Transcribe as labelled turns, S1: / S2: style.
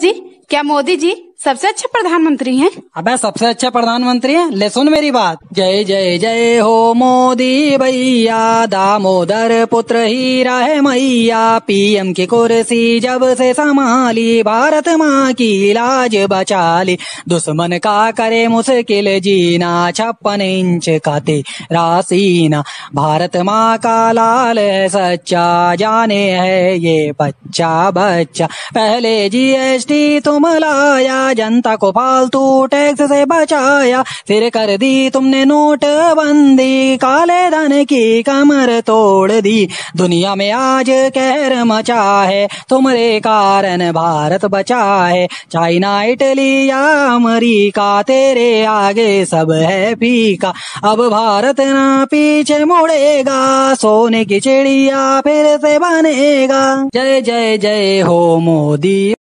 S1: जी क्या मोदी जी सबसे अच्छे प्रधानमंत्री हैं अबे सबसे अच्छे प्रधानमंत्री हैं
S2: ले सुन मेरी बात जय जय जय हो मोदी भैया दामोदर पुत्र हीरा है मैया पीएम की कुर्सी जब से संभाली भारत माँ की लाज बचा ली दुश्मन का करे मुश्किल जीना छप्पन इंच का तेरा सीना भारत माँ का लाल है सच्चा जाने है ये बच्चा बच्चा पहले जीएसटी तुम लाया जनता को फालतू टैक्स से बचाया फिर कर दी तुमने नोट बंदी काले धन की कमर तोड़ दी दुनिया में आज कहर मचा है तुम्हारे कारण भारत बचा है चाइना इटली या अमरीका तेरे आगे सब है पीका अब भारत ना पीछे मुड़ेगा सोने की
S3: चिड़िया फिर से बनेगा जय जय जय हो मोदी